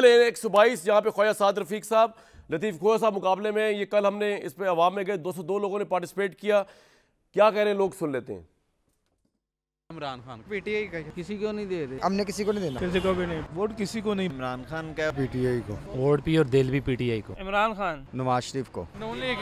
कल एक सौ बाईस यहाँ पे ख्वाजा साद रफीक साहब लतीफ़ खोया साहब मुकाबले में ये कल हमने इस पर आवाम में गए दो सौ दो लोगों ने पार्टिसिपेट किया क्या कह रहे हैं लोग सुन लेते हैं इमरान खान पीटीआई का किसी को नहीं दे रहे हमने किसी को नहीं देना किसी को भी नहीं वोट किसी को नहीं इमरान खान का पीटीआई को वोट भी और दिल भी पीटीआई को इमरान खान नवाज शरीफ को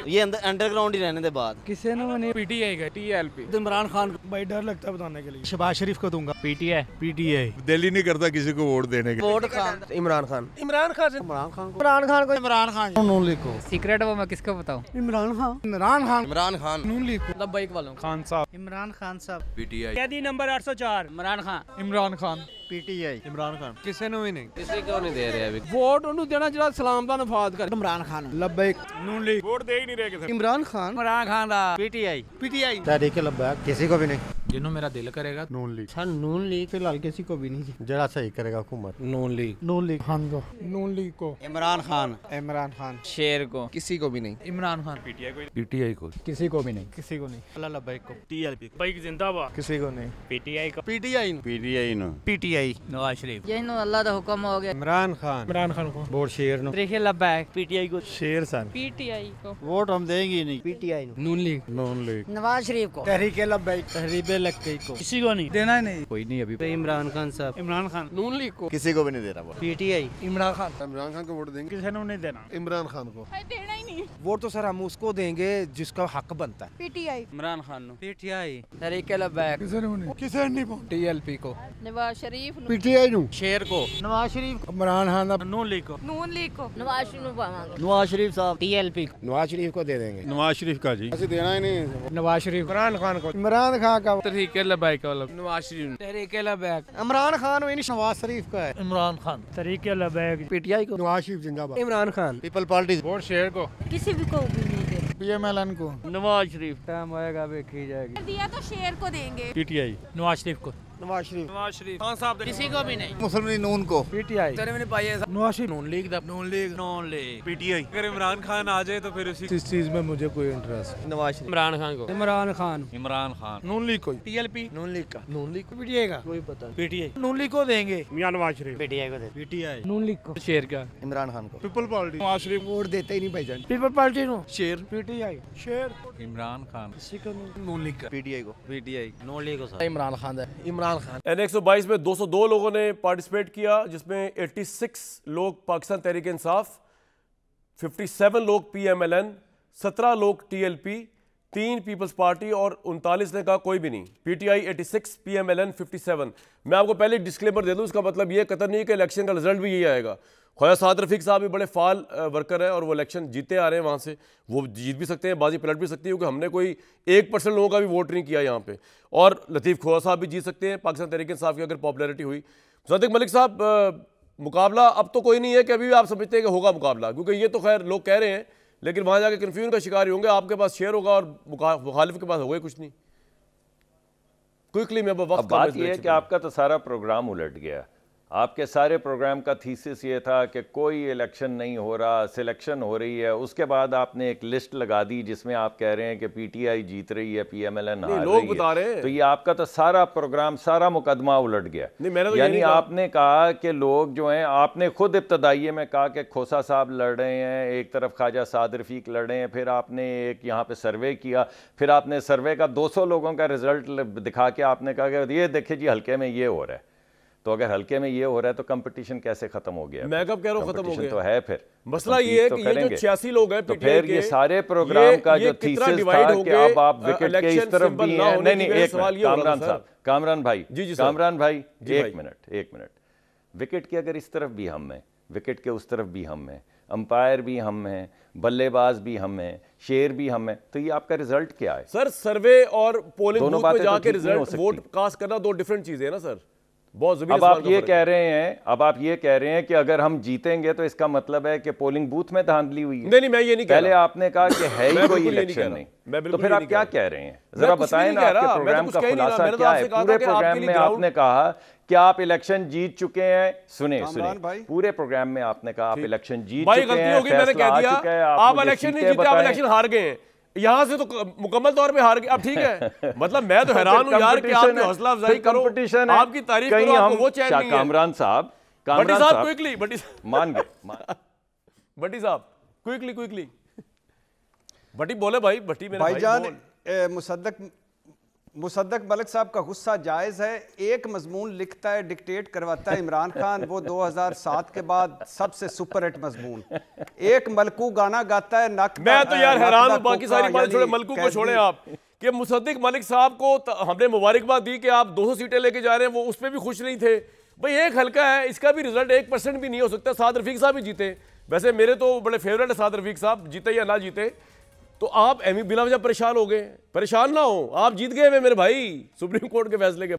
ये अंडरग्राउंड ही रहने के बाद किसी ने मैंने पीटीआई का टीएलपी तो इमरान खान भाई डर लगता है बताने के लिए शहबाज शरीफ को दूंगा पीटीआई पीटीआई दिल ही नहीं करता किसी को वोट देने का वोट खान इमरान खान इमरान खान इमरान खान इमरान खान को इमरान खान नून लीग को सीक्रेट वो मैं किसको बताऊँ इमरान खान इमरान खान इमरान खान नून लीग को बाइक वालों Khan sahab Imran Khan sahab PTI number 804 Imran Khan Imran Khan PTI Imran Khan ਕਿਸੇ ਨੂੰ ਵੀ ਨਹੀਂ ਕਿਸੇ ਕਿਉਂ ਨਹੀਂ ਦੇ ਰਿਹਾ ਵੀ ਵੋਟ ਉਹਨੂੰ ਦੇਣਾ ਜਿਹੜਾ ਸਲਾਮ ਦਾ ਨਫਾਦ ਕਰ ਇਮਰਾਨ ਖਾਨ ਲੱਬੈਕ ਨੂਨ ਲੀਗ ਵੋਟ ਦੇ ਹੀ ਨਹੀਂ ਰਹੇ ਕਿਸੇ ਇਮਰਾਨ ਖਾਨ ਇਮਰਾਨ ਖਾਨ ਦਾ ਪੀਟੀਆਈ ਪੀਟੀਆਈ ਤਰੀਕੇ ਲੱਬੈਕ ਕਿਸੇ ਕੋ ਵੀ ਨਹੀਂ जिन्हों मेरा दिल करेगा नून लीग सर अच्छा, नून लीग फिलहाल किसी को भी नहीं जरा सही करेगा हुकूमत नून लीग नून लीग खान हाँ, को नून लीग को इमरान खान इमरान खान शेर को किसी को भी नहीं इमरान खान पीटीआई को पीटीआई को किसी को भी नहीं किसी को नहीं अल्लाह भाई को टीएलपी भाई जिंदाबाद किसी को नहीं पीटीआई को PTI PTI no PTI Nawaz Sharif ये नो अल्लाह का हुक्म हो गया इमरान खान इमरान खान को वोट शेर नो देखिए लब्बैक पीटीआई को शेर सन पीटीआई को वोट हम देंगे नहीं PTI Noon League Noon League Nawaz Sharif को तहरीके लब्बैक तहरीबे लग गई को किसी को नहीं देना ही नहीं कोई नहीं अभी इमरान खान साहब इमरान खान नून लीग को किसी को भी नहीं दे रहा P T I Imran Khan Imran Khan को वोट देंगे किसी ने नहीं देना इमरान खान को देना ही नहीं वोट तो सर हम उसको देंगे जिसका हक बनता है P T I Imran Khan P T I तरीके किसी टी एल पी को Nawaz Sharif P T I शेर को नवाज शरीफ इमरान खान नून लीग को नून लीग को Nawaz Sharif Nawaz Sharif sahab T L P Nawaz Sharif को दे देंगे नवाज शरीफ का जी देना ही नहीं नवाज शरीफ इमरान खान को इमरान खान का तहरीक तो लबैक वाला नवाज शरीफ तहरीक लबैक इमरान खान हुई नवाज शरीफ का है इमरान खान तहरीक लबैक पीटीआई को नवाज शरीफ जिंदाबाद Imran Khan People Party vote share को किसी भी को भी नहीं एल एन को नवाज शरीफ टाइम आएगा देखी जाएगी दिया तो शेर को देंगे पीटीआई नवाज शरीफ को नवाज शरीफ नवाज शरीफ खान साहब किसी को भी नहीं मुस्लिम लीग नून को PTI Nawaz Sharif Noon League Noon League Noon League PTI अगर इमरान खान आ जाए तो फिर उसी इस चीज में मुझे कोई इंटरेस्ट नवाज शरीफ इमरान खान को इमरान खान इमरान खान नून लीग को पीएलपी नून लीग का नून लीग को पीटीआई का कोई पता पीटीआई नून लीग को देंगे मियाँ नवाज शरीफ पीटीआई को पीटीआई नून लीग को शेर का इमरान खान को People Party Nawaz Sharif vote देते ही नहीं भाईजान पीपल पार्टी नो शेर पीटीआई शेर इमरान खान किसी को नून लीग का पीटीआई को पीटीआई नून लीग को इमरान खान इमरान इमरान खान एन एक्स में 202 लोगों ने पार्टिसिपेट किया जिसमें 86 लोग पाकिस्तान तहरीक इंसाफ 57 लोग पीएमएलएन 17 लोग टीएलपी तीन पीपल्स पार्टी और उनतालीस ने कहा कोई भी नहीं पीटीआई 86 पीएमएलएन 57 मैं आपको पहले डिस्क्लेमर दे दूं इसका मतलब ये कतर नहीं है कि इलेक्शन का रिजल्ट भी यही आएगा ख्वाजा साद रफीक साहब भी बड़े फाल वर्कर हैं और वो इलेक्शन जीते आ रहे हैं वहाँ से वो जीत भी सकते हैं बाजी पलट भी सकती है क्योंकि हमने कोई एक परसेंट लोगों का भी वोट नहीं किया यहाँ पे और लतीफ़ खोया साहब भी जीत सकते हैं पाकिस्तान तहरीक साहब की अगर पॉपुलरिटी हुई सदक मलिक साहब मुकाबला अब तो कोई नहीं है कि अभी भी आप समझते हैं कि होगा मुकाबला क्योंकि ये तो खैर लोग कह रहे हैं लेकिन वहाँ जाके कन्फ्यूजन का शिकार होंगे आपके पास शेयर होगा और मुखालिफ के पास होगा कुछ नहीं क्विकली मैं बात यह है कि आपका तो सारा प्रोग्राम उलट गया आपके सारे प्रोग्राम का थीसिस ये था कि कोई इलेक्शन नहीं हो रहा सिलेक्शन हो रही है उसके बाद आपने एक लिस्ट लगा दी जिसमें आप कह रहे हैं कि पीटीआई जीत रही है पीएमएलएन हार लोग रही बता है। रहे हैं तो ये आपका तो सारा प्रोग्राम सारा मुकदमा उलट गया नहीं, मैंने तो यानी आपने कहा कि लोग जो हैं आपने खुद इब्तदाइये में कहा कि खोसा साहब लड़ रहे हैं एक तरफ ख्वाजा साद रफीक लड़ रहे हैं फिर आपने एक यहाँ पे सर्वे किया फिर आपने सर्वे का दो लोगों का रिजल्ट दिखा के आपने कहा कि ये देखे जी हल्के में ये हो रहा है तो अगर हल्के में ये हो रहा है तो कंपटीशन कैसे खत्म हो गया मैं कब कह रहा खत्म हो गया तो है फिर मसला ये है तो कि ये जो छियासी लोग हैं तो फिर ये सारे प्रोग्राम का जो थीसिस था कि अब आप विकेट के इस तरफ भी हैं नहीं नहीं एक कामरान साहब कामरान भाई जी जी कामरान भाई एक मिनट एक मिनट विकेट के अगर इस तरफ भी हम हैं विकेट के उस तरफ भी हम हैं अंपायर भी हम हैं बल्लेबाज भी हम हैं शेर भी हम हैं तो ये आपका रिजल्ट क्या है सर सर्वे और पोलिंग बूथ पे तो जाके रिजल्ट वोट कास्ट करना दो डिफरेंट चीजें हैं ना सर बहुत अब आप ये कह रहे हैं अब आप ये कह रहे हैं कि अगर हम जीतेंगे तो इसका मतलब है कि पोलिंग बूथ में धांधली हुई है नहीं नहीं मैं ये नहीं पहले आपने कहा कि है ही कोई इलेक्शन नहीं, नहीं। तो फिर आप क्या कह रहे हैं जरा बताएं ना आपके प्रोग्राम का खुलासा तो क्या है पूरे प्रोग्राम में आपने कहा कि आप इलेक्शन जीत चुके हैं सुने सुने पूरे प्रोग्राम में आपने कहा आप इलेक्शन जीत चुके हैं आप इलेक्शन नहीं जीते आप इलेक्शन हार गए हैं यहाँ से तो मुकम्मल तौर पे हार गए अब ठीक है मतलब मैं तो हैरान हूँ यार कि आपने हौसला अफजाई करो कंपटीशन आपकी तारीफ करो आपको वो चैन नहीं है कामरान साहब कामरान साहब क्विकली बटी मान गए बट्टी साहब क्विकली क्विकली बट्टी बोले भाई बट्टी मेरे भाई भाईजान मुसद्दक मुसदक मलिक साहब का गुस्सा जायज़ है एक मजमून लिखता है डिक्टेट करवाता है इमरान खान वो 2007 के बाद सबसे सुपर हिट मजमून एक मलकू गाना गाता है नक मैं तो यार हैरान बाकी सारी बात छोड़े मलकू को छोड़े आप कि मुसदक मलिक साहब को हमने मुबारकबाद दी कि आप 200 सीटें लेके जा रहे हैं वो उस पर भी खुश नहीं थे भाई एक हल्का है इसका भी रिजल्ट एक परसेंट भी नहीं हो सकता साद रफीक साहब ही जीते वैसे मेरे तो बड़े फेवरेट है साद रफीक साहब जीते या ना जीते तो आप एम बिना वजह परेशान हो गए परेशान ना हो आप जीत गए मेरे भाई सुप्रीम कोर्ट के फैसले के